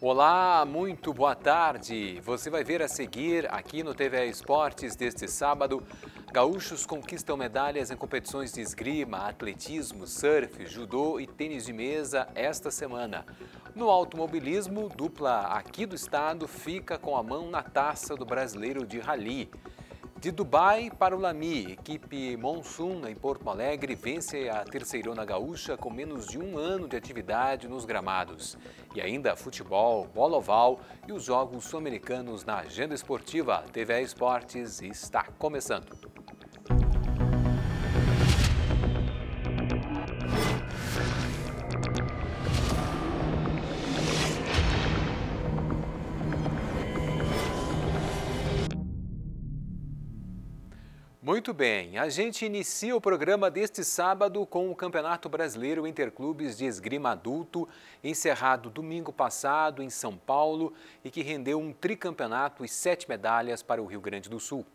Olá, muito boa tarde. Você vai ver a seguir aqui no TV Esportes deste sábado. Gaúchos conquistam medalhas em competições de esgrima, atletismo, surf, judô e tênis de mesa esta semana. No automobilismo, dupla aqui do estado fica com a mão na taça do brasileiro de rally. De Dubai para o Lami, equipe Monsoon em Porto Alegre vence a terceirona gaúcha com menos de um ano de atividade nos gramados. E ainda futebol, bola oval e os Jogos Sul-Americanos na agenda esportiva. TV Esportes está começando. Muito bem, a gente inicia o programa deste sábado com o Campeonato Brasileiro Interclubes de Esgrima Adulto, encerrado domingo passado em São Paulo e que rendeu um tricampeonato e sete medalhas para o Rio Grande do Sul.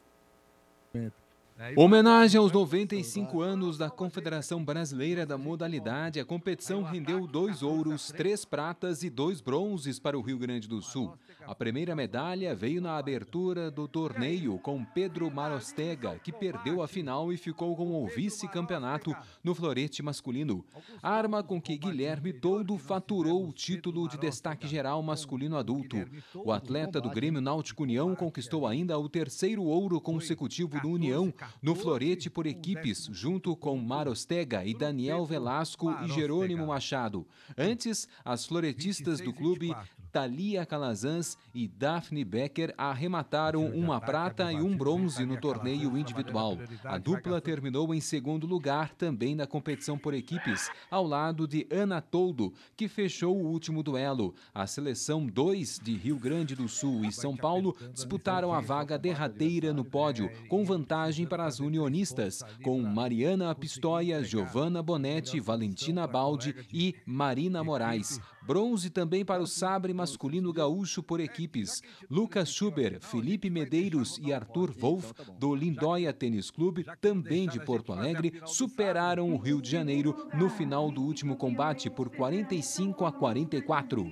Homenagem aos 95 anos da Confederação Brasileira da Modalidade, a competição rendeu dois ouros, três pratas e dois bronzes para o Rio Grande do Sul. A primeira medalha veio na abertura do torneio com Pedro Marostega, que perdeu a final e ficou com o vice-campeonato no florete masculino. Arma com que Guilherme Toldo faturou o título de destaque geral masculino adulto. O atleta do Grêmio Náutico União conquistou ainda o terceiro ouro consecutivo do União no florete por equipes, junto com Marostega e Daniel Velasco e Jerônimo Machado. Antes, as floretistas do clube Thalia Calazans e Daphne Becker arremataram uma é prata e um bronze no é torneio individual. A dupla terminou em segundo lugar também na competição por equipes, ao lado de Ana Toldo, que fechou o último duelo. A seleção 2 de Rio Grande do Sul e São Paulo disputaram a vaga derradeira no pódio, com vantagem para as unionistas, com Mariana Pistoia, Giovanna Bonetti, Valentina Baldi e Marina Moraes. Bronze também para o sabre masculino gaúcho por equipes. Lucas Schuber, Felipe Medeiros e Arthur Wolf do Lindóia Tênis Clube, também de Porto Alegre, superaram o Rio de Janeiro no final do último combate por 45 a 44.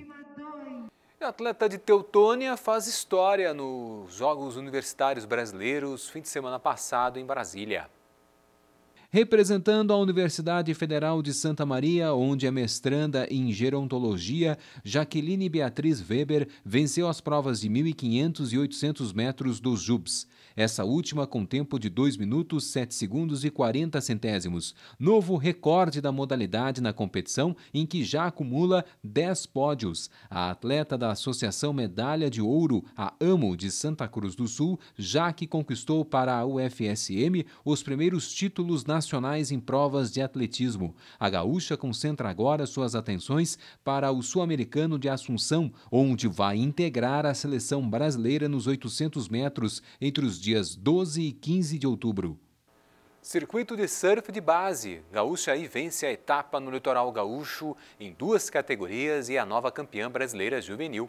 A atleta de Teutônia faz história nos Jogos Universitários Brasileiros, fim de semana passado em Brasília representando a Universidade Federal de Santa Maria, onde é mestranda em gerontologia, Jaqueline Beatriz Weber venceu as provas de 1.500 e 800 metros dos JUBs. Essa última com tempo de 2 minutos, 7 segundos e 40 centésimos. Novo recorde da modalidade na competição, em que já acumula 10 pódios. A atleta da Associação Medalha de Ouro, a AMO, de Santa Cruz do Sul, já que conquistou para a UFSM os primeiros títulos nacionais em provas de atletismo. A gaúcha concentra agora suas atenções para o Sul-Americano de Assunção, onde vai integrar a seleção brasileira nos 800 metros entre os dias 12 e 15 de outubro. Circuito de surf de base. Gaúcha aí vence a etapa no litoral gaúcho em duas categorias e a nova campeã brasileira juvenil.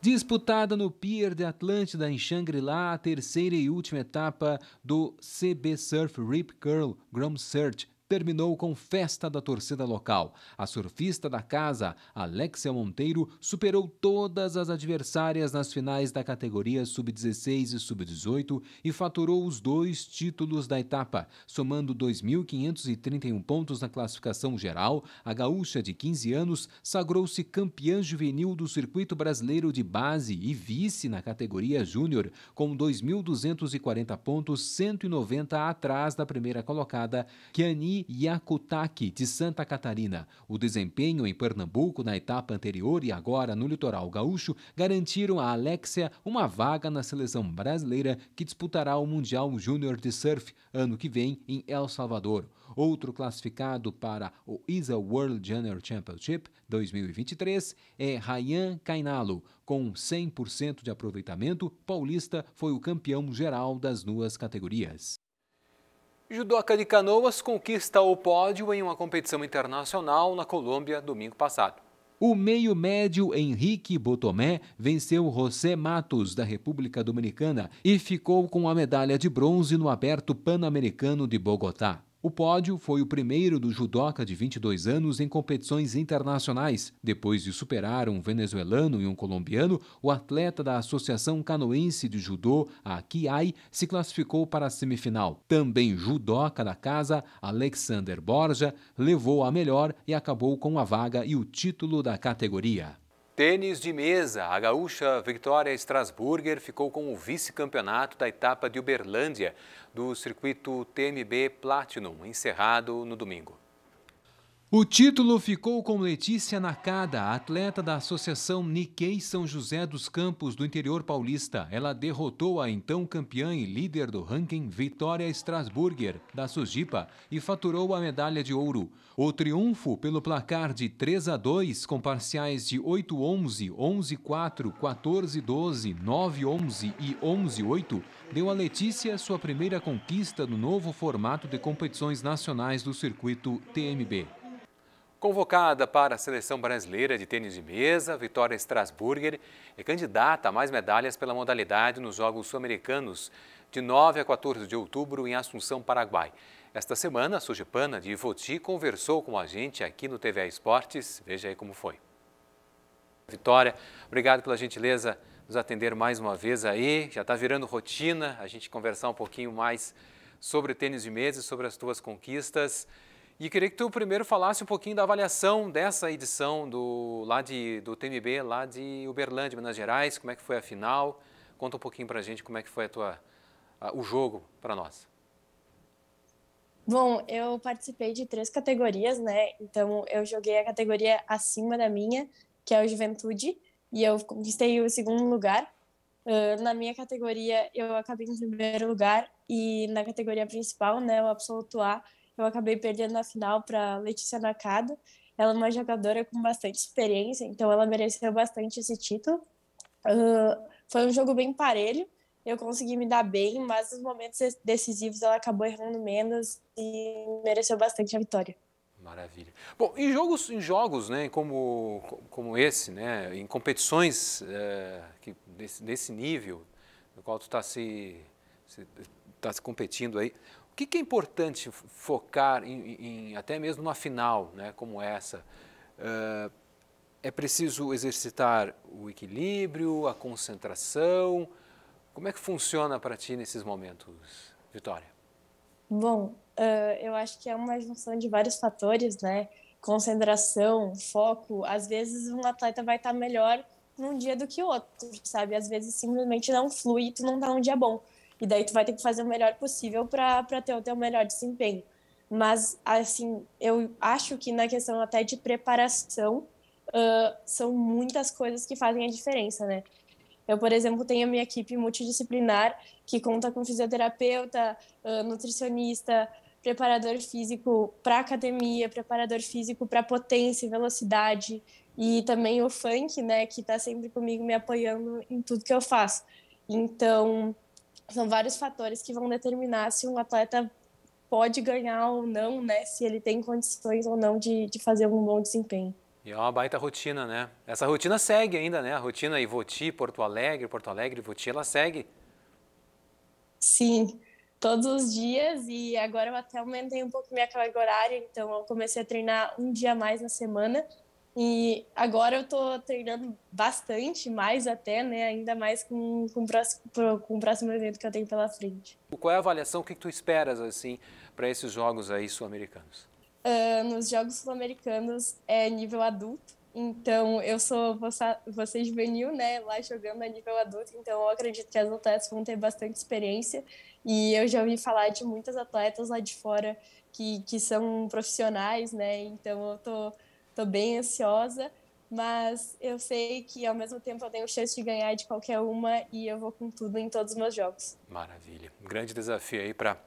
Disputada no Pier de Atlântida, em Xangri-Lá, a terceira e última etapa do CB Surf Rip Curl Grom Search terminou com festa da torcida local. A surfista da casa, Alexia Monteiro, superou todas as adversárias nas finais da categoria sub-16 e sub-18 e faturou os dois títulos da etapa, somando 2.531 pontos na classificação geral. A gaúcha de 15 anos sagrou-se campeã juvenil do circuito brasileiro de base e vice na categoria júnior, com 2.240 pontos, 190 atrás da primeira colocada, Kiani Yuri Yakutaki, de Santa Catarina. O desempenho em Pernambuco na etapa anterior e agora no litoral gaúcho garantiram a Alexia uma vaga na seleção brasileira que disputará o Mundial Júnior de Surf ano que vem em El Salvador. Outro classificado para o ISA World Junior Championship 2023 é Ryan Kainalo. Com 100% de aproveitamento, Paulista foi o campeão geral das duas categorias. Judoca de Canoas conquista o pódio em uma competição internacional na Colômbia domingo passado. O meio-médio Henrique Botomé venceu José Matos, da República Dominicana, e ficou com a medalha de bronze no Aberto Pan-Americano de Bogotá. O pódio foi o primeiro do judoca de 22 anos em competições internacionais. Depois de superar um venezuelano e um colombiano, o atleta da Associação Canoense de Judô, a Kiai, se classificou para a semifinal. Também judoca da casa, Alexander Borja, levou a melhor e acabou com a vaga e o título da categoria. Tênis de mesa. A gaúcha Victoria Strasburger ficou com o vice-campeonato da etapa de Uberlândia do circuito TMB Platinum, encerrado no domingo. O título ficou com Letícia Nakada, atleta da Associação Nikkei São José dos Campos do interior paulista. Ela derrotou a então campeã e líder do ranking Vitória Strasburger, da Sujipa, e faturou a medalha de ouro. O triunfo pelo placar de 3 a 2, com parciais de 8-11, 11-4, 14-12, 9-11 e 11-8, deu a Letícia sua primeira conquista no novo formato de competições nacionais do circuito TMB. Convocada para a seleção brasileira de tênis de mesa, Vitória Strasburger é candidata a mais medalhas pela modalidade nos Jogos Sul-Americanos de 9 a 14 de outubro em Assunção, Paraguai. Esta semana, a Sujipana de Ivoti conversou com a gente aqui no TVA Esportes. Veja aí como foi. Vitória, obrigado pela gentileza nos atender mais uma vez aí. Já está virando rotina a gente conversar um pouquinho mais sobre tênis de mesa e sobre as tuas conquistas. E queria que tu primeiro falasse um pouquinho da avaliação dessa edição do, lá de, do TMB, lá de Uberlândia, Minas Gerais, como é que foi a final. Conta um pouquinho para a gente como é que foi a tua, a, o jogo para nós. Bom, eu participei de três categorias, né? Então, eu joguei a categoria acima da minha, que é o Juventude, e eu conquistei o segundo lugar. Uh, na minha categoria, eu acabei em primeiro lugar, e na categoria principal, né, o Absoluto A, eu acabei perdendo na final para Letícia Nakada. Ela é uma jogadora com bastante experiência, então ela mereceu bastante esse título. Uh, foi um jogo bem parelho. Eu consegui me dar bem, mas nos momentos decisivos ela acabou errando menos e mereceu bastante a vitória. Maravilha. Bom, em jogos, em jogos, né, como como esse, né, em competições é, que desse, desse nível, no qual tu está se, se está competindo aí. O que, que é importante focar em, em, até mesmo numa final né, como essa? Uh, é preciso exercitar o equilíbrio, a concentração. Como é que funciona para ti nesses momentos, Vitória? Bom, uh, eu acho que é uma junção de vários fatores, né? Concentração, foco. Às vezes um atleta vai estar tá melhor num dia do que outro, sabe? Às vezes simplesmente não flui, tu não tá um dia bom. E daí tu vai ter que fazer o melhor possível para ter o teu melhor desempenho. Mas, assim, eu acho que na questão até de preparação, uh, são muitas coisas que fazem a diferença, né? Eu, por exemplo, tenho a minha equipe multidisciplinar que conta com fisioterapeuta, uh, nutricionista, preparador físico para academia, preparador físico para potência e velocidade e também o funk, né, que está sempre comigo me apoiando em tudo que eu faço. Então, são vários fatores que vão determinar se um atleta pode ganhar ou não, né? Se ele tem condições ou não de, de fazer um bom desempenho. E é uma baita rotina, né? Essa rotina segue ainda, né? A rotina Ivoti, Porto Alegre, Porto Alegre, Ivoti, ela segue. Sim, todos os dias e agora eu até aumentei um pouco minha carga horária, então eu comecei a treinar um dia a mais na semana e agora eu tô treinando bastante, mais até, né? Ainda mais com, com, o próximo, com o próximo evento que eu tenho pela frente. Qual é a avaliação? O que, que tu esperas, assim, para esses jogos aí sul-americanos? Uh, nos jogos sul-americanos é nível adulto, então eu sou você juvenil, né, lá jogando a nível adulto, então eu acredito que as atletas vão ter bastante experiência e eu já ouvi falar de muitas atletas lá de fora que, que são profissionais, né, então eu tô estou bem ansiosa, mas eu sei que ao mesmo tempo eu tenho chance de ganhar de qualquer uma e eu vou com tudo em todos os meus jogos. Maravilha. Grande desafio aí para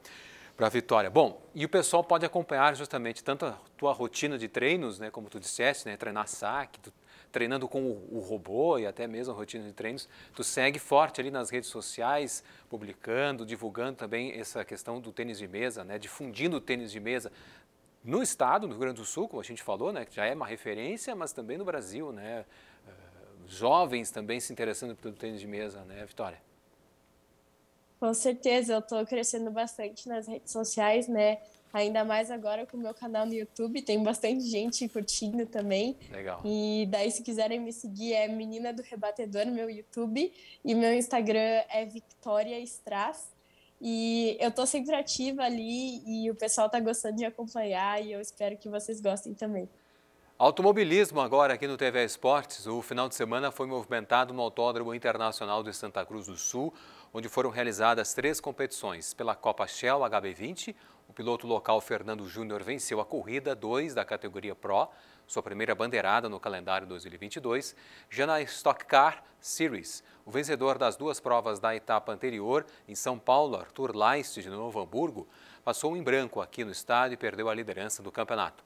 para a vitória. Bom, e o pessoal pode acompanhar justamente tanto a tua rotina de treinos, né, como tu disseste, né, treinar saque, tu, treinando com o, o, robô e até mesmo a rotina de treinos, tu segue forte ali nas redes sociais, publicando, divulgando também essa questão do tênis de mesa, né, difundindo o tênis de mesa no estado, no Rio Grande do Sul, como a gente falou, né, que já é uma referência, mas também no Brasil, né, eh, jovens também se interessando pelo tênis de mesa, né, Vitória? Com certeza, eu estou crescendo bastante nas redes sociais, né, ainda mais agora com o meu canal no YouTube, tem bastante gente curtindo também. Legal. E daí, se quiserem me seguir, é Menina do Rebatedor no meu YouTube e meu Instagram é Victoria Strass. E eu tô sempre ativa ali e o pessoal tá gostando de acompanhar e eu espero que vocês gostem também. Automobilismo agora aqui no TV Esportes. O final de semana foi movimentado no Autódromo Internacional de Santa Cruz do Sul, onde foram realizadas três competições. Pela Copa Shell HB20, o piloto local Fernando Júnior venceu a corrida 2 da categoria Pro sua primeira bandeirada no calendário 2022, já na Stock Car Series. O vencedor das duas provas da etapa anterior, em São Paulo, Arthur Leist, de Novo Hamburgo, passou em branco aqui no estádio e perdeu a liderança do campeonato.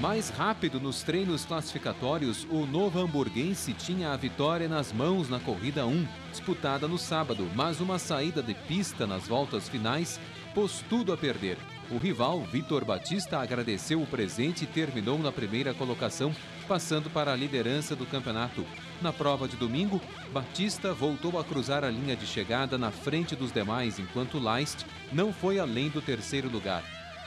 Mais rápido nos treinos classificatórios, o novo hamburguense tinha a vitória nas mãos na corrida 1, disputada no sábado, mas uma saída de pista nas voltas finais pôs tudo a perder. O rival, Vitor Batista, agradeceu o presente e terminou na primeira colocação, passando para a liderança do campeonato. Na prova de domingo, Batista voltou a cruzar a linha de chegada na frente dos demais, enquanto Leist não foi além do terceiro lugar.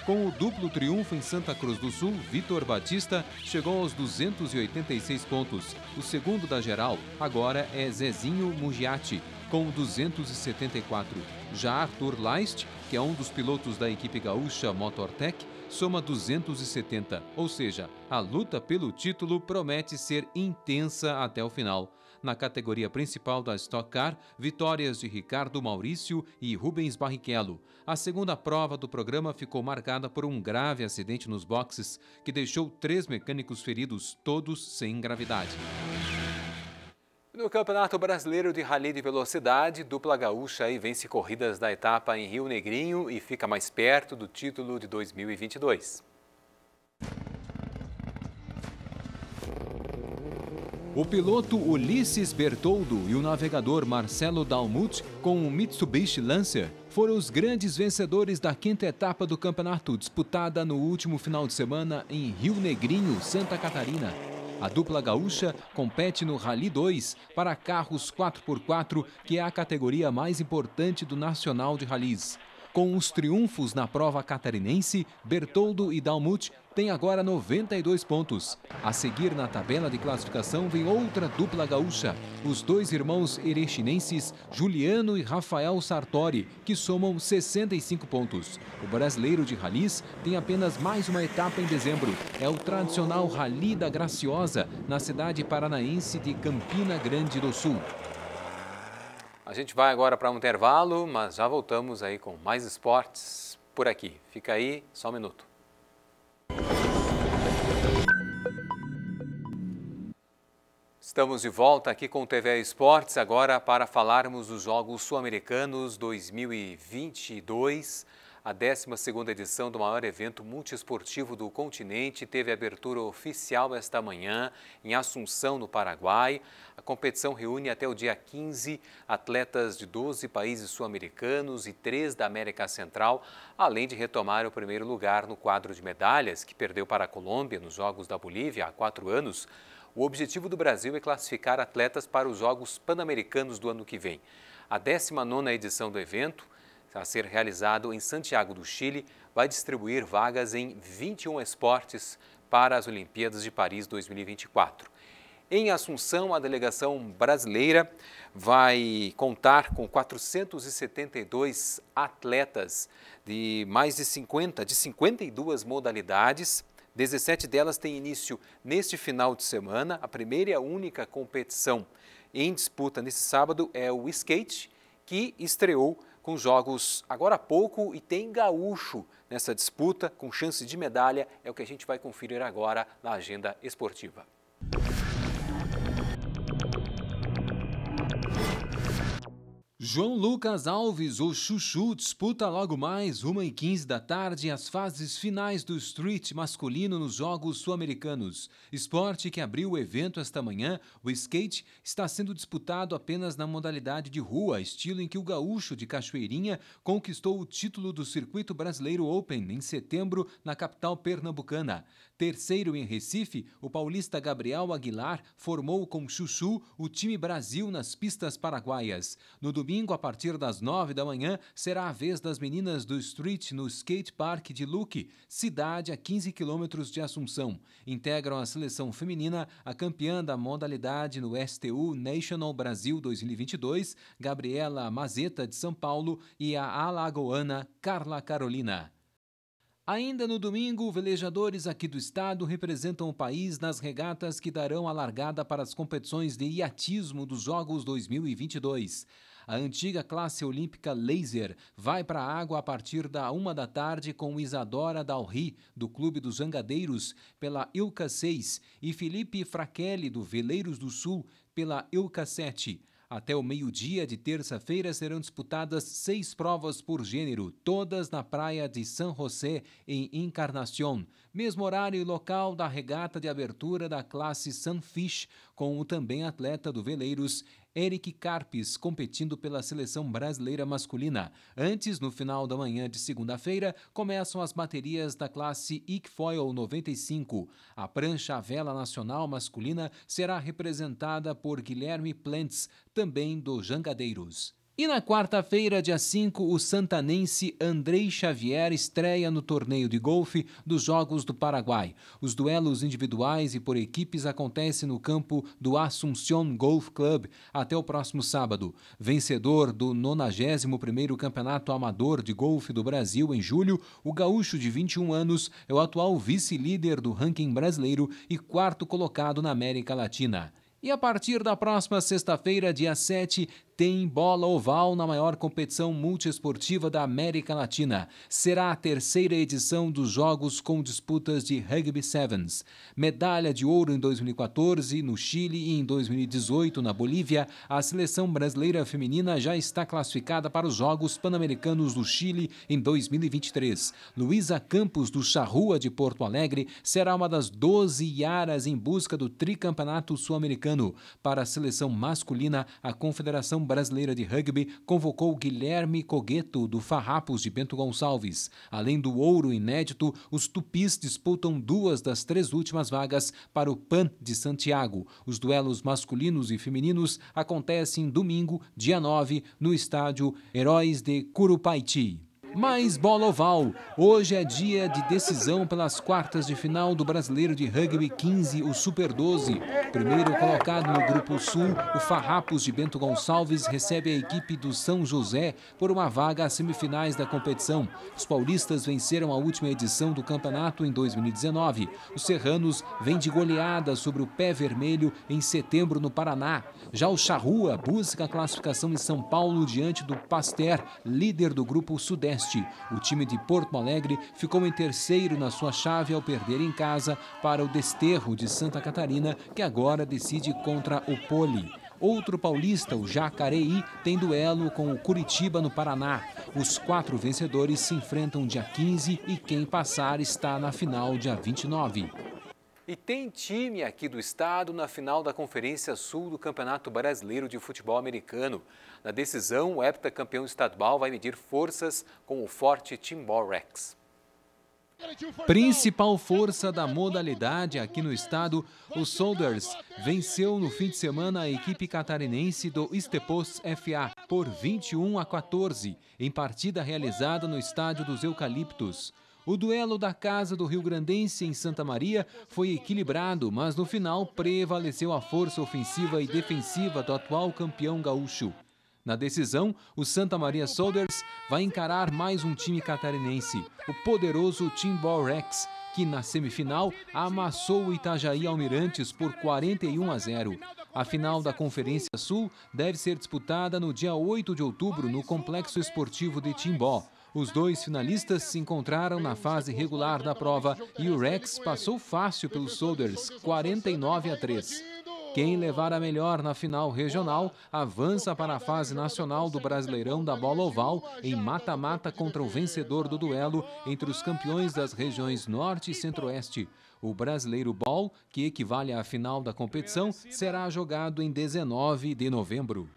Com o duplo triunfo em Santa Cruz do Sul, Vitor Batista chegou aos 286 pontos. O segundo da geral agora é Zezinho Mugiati, com 274. Já Arthur Leist que é um dos pilotos da equipe gaúcha Motortech, soma 270, ou seja, a luta pelo título promete ser intensa até o final. Na categoria principal da Stock Car, vitórias de Ricardo Maurício e Rubens Barrichello. A segunda prova do programa ficou marcada por um grave acidente nos boxes, que deixou três mecânicos feridos, todos sem gravidade. No Campeonato Brasileiro de Rally de Velocidade, dupla gaúcha vence corridas da etapa em Rio Negrinho e fica mais perto do título de 2022. O piloto Ulisses Bertoldo e o navegador Marcelo Dalmuth com o Mitsubishi Lancer foram os grandes vencedores da quinta etapa do campeonato disputada no último final de semana em Rio Negrinho, Santa Catarina. A dupla gaúcha compete no Rally 2 para carros 4x4, que é a categoria mais importante do Nacional de Rallies. Com os triunfos na prova catarinense, Bertoldo e Dalmut têm agora 92 pontos. A seguir na tabela de classificação vem outra dupla gaúcha, os dois irmãos erechinenses Juliano e Rafael Sartori, que somam 65 pontos. O brasileiro de ralis tem apenas mais uma etapa em dezembro. É o tradicional Rally da Graciosa, na cidade paranaense de Campina Grande do Sul. A gente vai agora para um intervalo, mas já voltamos aí com mais esportes por aqui. Fica aí, só um minuto. Estamos de volta aqui com o TV Esportes agora para falarmos dos Jogos Sul-Americanos 2022. A 12ª edição do maior evento multiesportivo do continente teve abertura oficial esta manhã em Assunção, no Paraguai. A competição reúne até o dia 15 atletas de 12 países sul-americanos e 3 da América Central, além de retomar o primeiro lugar no quadro de medalhas que perdeu para a Colômbia nos Jogos da Bolívia há quatro anos. O objetivo do Brasil é classificar atletas para os Jogos Pan-Americanos do ano que vem. A 19ª edição do evento a ser realizado em Santiago do Chile, vai distribuir vagas em 21 esportes para as Olimpíadas de Paris 2024. Em Assunção, a delegação brasileira vai contar com 472 atletas de mais de 50, de 52 modalidades. 17 delas têm início neste final de semana. A primeira e a única competição em disputa nesse sábado é o skate, que estreou com jogos agora há pouco e tem gaúcho nessa disputa com chance de medalha. É o que a gente vai conferir agora na agenda esportiva. João Lucas Alves, o Chuchu, disputa logo mais, 1h15 da tarde, as fases finais do street masculino nos Jogos Sul-Americanos. Esporte que abriu o evento esta manhã, o skate está sendo disputado apenas na modalidade de rua, estilo em que o gaúcho de Cachoeirinha conquistou o título do Circuito Brasileiro Open em setembro na capital pernambucana. Terceiro em Recife, o paulista Gabriel Aguilar formou com Chuchu o time Brasil nas pistas paraguaias. No domingo, a partir das nove da manhã, será a vez das meninas do Street no Skate Park de Luque, cidade a 15 quilômetros de Assunção. Integram a seleção feminina a campeã da modalidade no STU National Brasil 2022, Gabriela Mazeta, de São Paulo, e a alagoana Carla Carolina. Ainda no domingo, velejadores aqui do estado representam o país nas regatas que darão a largada para as competições de iatismo dos Jogos 2022. A antiga classe olímpica Laser vai para a água a partir da uma da tarde com Isadora Dalri, do Clube dos Angadeiros pela Ilca 6 e Felipe Fraquelli, do Veleiros do Sul, pela Ilca 7. Até o meio-dia de terça-feira serão disputadas seis provas por gênero, todas na praia de San José, em Encarnación. Mesmo horário e local da regata de abertura da classe Sunfish, com o também atleta do Veleiros, Eric Carpes competindo pela seleção brasileira masculina. Antes, no final da manhã de segunda-feira, começam as baterias da classe ICFOIL 95. A prancha vela nacional masculina será representada por Guilherme Plantes, também do Jangadeiros. E na quarta-feira, dia 5, o santanense Andrei Xavier estreia no torneio de golfe dos Jogos do Paraguai. Os duelos individuais e por equipes acontecem no campo do Assunción Golf Club até o próximo sábado. Vencedor do 91º Campeonato Amador de Golfe do Brasil em julho, o gaúcho de 21 anos é o atual vice-líder do ranking brasileiro e quarto colocado na América Latina. E a partir da próxima sexta-feira, dia 7, tem bola oval na maior competição multiesportiva da América Latina. Será a terceira edição dos Jogos com disputas de Rugby Sevens. Medalha de ouro em 2014 no Chile e em 2018 na Bolívia, a seleção brasileira feminina já está classificada para os Jogos Pan-Americanos do Chile em 2023. Luísa Campos, do Charrua de Porto Alegre, será uma das 12 iaras em busca do tricampeonato sul-americano. Para a seleção masculina, a Confederação Brasileira de Rugby convocou Guilherme Cogueto, do Farrapos de Bento Gonçalves. Além do ouro inédito, os tupis disputam duas das três últimas vagas para o PAN de Santiago. Os duelos masculinos e femininos acontecem domingo, dia 9, no estádio Heróis de Curupaiti. Mais bola oval. Hoje é dia de decisão pelas quartas de final do Brasileiro de Rugby 15, o Super 12. Primeiro colocado no Grupo Sul, o Farrapos de Bento Gonçalves recebe a equipe do São José por uma vaga às semifinais da competição. Os paulistas venceram a última edição do campeonato em 2019. Os serranos vêm de goleada sobre o Pé Vermelho em setembro no Paraná. Já o Charrua busca a classificação em São Paulo diante do Pasteur, líder do Grupo Sudeste. Oeste. O time de Porto Alegre ficou em terceiro na sua chave ao perder em casa para o Desterro de Santa Catarina, que agora decide contra o Poli. Outro paulista, o Jacareí, tem duelo com o Curitiba no Paraná. Os quatro vencedores se enfrentam dia 15 e quem passar está na final dia 29. E tem time aqui do estado na final da Conferência Sul do Campeonato Brasileiro de Futebol Americano. Na decisão, o heptacampeão estadual vai medir forças com o forte Timbó Rex. Principal força da modalidade aqui no estado, o Soldiers venceu no fim de semana a equipe catarinense do Estepos FA por 21 a 14, em partida realizada no estádio dos Eucaliptos. O duelo da Casa do Rio Grandense em Santa Maria foi equilibrado, mas no final prevaleceu a força ofensiva e defensiva do atual campeão gaúcho. Na decisão, o Santa Maria Soldiers vai encarar mais um time catarinense, o poderoso Timbó Rex, que na semifinal amassou o Itajaí Almirantes por 41 a 0. A final da Conferência Sul deve ser disputada no dia 8 de outubro no Complexo Esportivo de Timbó. Os dois finalistas se encontraram na fase regular da prova e o Rex passou fácil pelos Soldiers 49 a 3. Quem levar a melhor na final regional avança para a fase nacional do Brasileirão da Bola Oval em mata-mata contra o vencedor do duelo entre os campeões das regiões Norte e Centro-Oeste. O Brasileiro Ball, que equivale à final da competição, será jogado em 19 de novembro.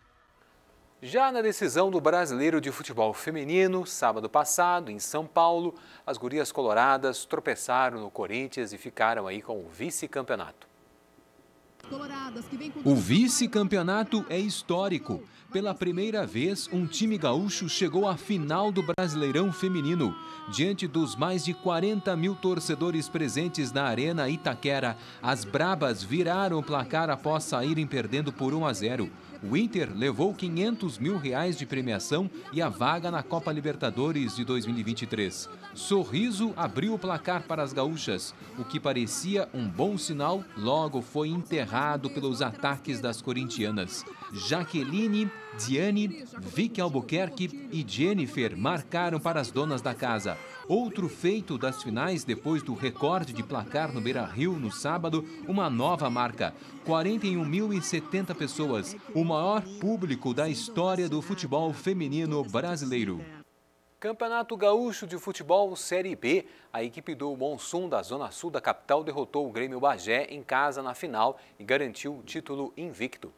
Já na decisão do Brasileiro de Futebol Feminino, sábado passado, em São Paulo, as gurias coloradas tropeçaram no Corinthians e ficaram aí com o vice-campeonato. O vice-campeonato é histórico. Pela primeira vez, um time gaúcho chegou à final do Brasileirão Feminino. Diante dos mais de 40 mil torcedores presentes na Arena Itaquera, as Brabas viraram o placar após saírem perdendo por 1 a 0. O Inter levou 500 mil reais de premiação e a vaga na Copa Libertadores de 2023. Sorriso abriu o placar para as gaúchas. O que parecia um bom sinal logo foi enterrado pelos ataques das corintianas. Jaqueline, Diane, Vicky Albuquerque e Jennifer marcaram para as donas da casa. Outro feito das finais depois do recorde de placar no Beira Rio no sábado, uma nova marca. 41.070 pessoas, o maior público da história do futebol feminino brasileiro. Campeonato Gaúcho de Futebol Série B. A equipe do Monsum da Zona Sul da capital derrotou o Grêmio Bagé em casa na final e garantiu o título invicto.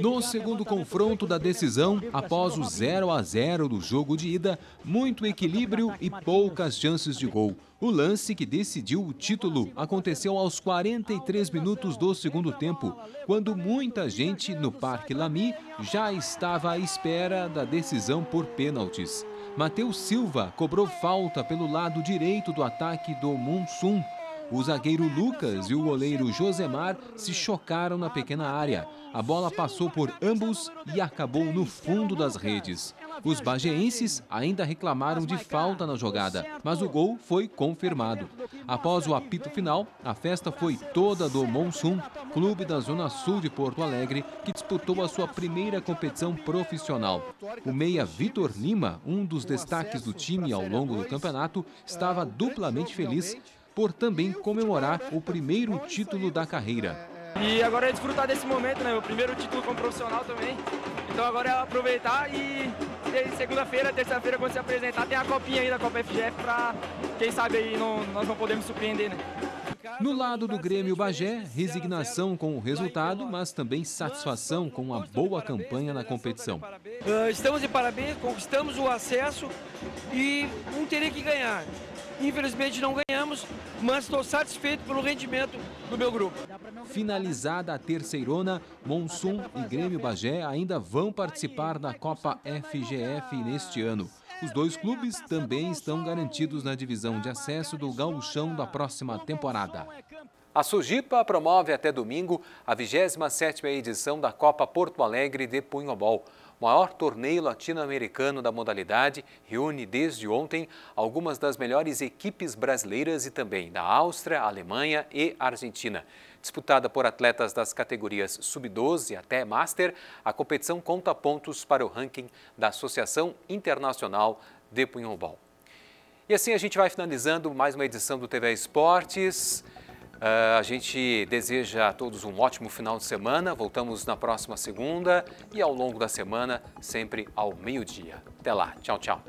No segundo confronto da decisão, após o 0 a 0 do jogo de ida, muito equilíbrio e poucas chances de gol. O lance que decidiu o título aconteceu aos 43 minutos do segundo tempo, quando muita gente no Parque Lamy já estava à espera da decisão por pênaltis. Matheus Silva cobrou falta pelo lado direito do ataque do Monsum o zagueiro Lucas e o goleiro Josemar se chocaram na pequena área. A bola passou por ambos e acabou no fundo das redes. Os bageenses ainda reclamaram de falta na jogada, mas o gol foi confirmado. Após o apito final, a festa foi toda do Monsum, clube da Zona Sul de Porto Alegre, que disputou a sua primeira competição profissional. O meia Vitor Lima, um dos destaques do time ao longo do campeonato, estava duplamente feliz por também comemorar o primeiro título da carreira. E agora é desfrutar desse momento, né? O primeiro título como profissional também. Então agora é aproveitar e segunda-feira, terça-feira, quando se apresentar, tem a copinha aí da Copa FGF para quem sabe aí não, nós não podemos surpreender, né? No lado do Grêmio Bagé, resignação com o resultado, mas também satisfação com uma boa campanha na competição. Ah, estamos de parabéns, conquistamos o acesso e não teria que ganhar. Infelizmente não ganhamos, mas estou satisfeito pelo rendimento do meu grupo. Finalizada a terceirona, Monsum e Grêmio Bagé ainda vão participar da Copa FGF neste ano. Os dois clubes também estão garantidos na divisão de acesso do gauchão da próxima temporada. A Sujipa promove até domingo a 27ª edição da Copa Porto Alegre de Punhobol. O maior torneio latino-americano da modalidade reúne desde ontem algumas das melhores equipes brasileiras e também da Áustria, Alemanha e Argentina. Disputada por atletas das categorias sub-12 até Master, a competição conta pontos para o ranking da Associação Internacional de Punhobol. E assim a gente vai finalizando mais uma edição do TV Esportes. Uh, a gente deseja a todos um ótimo final de semana. Voltamos na próxima segunda e ao longo da semana, sempre ao meio-dia. Até lá. Tchau, tchau.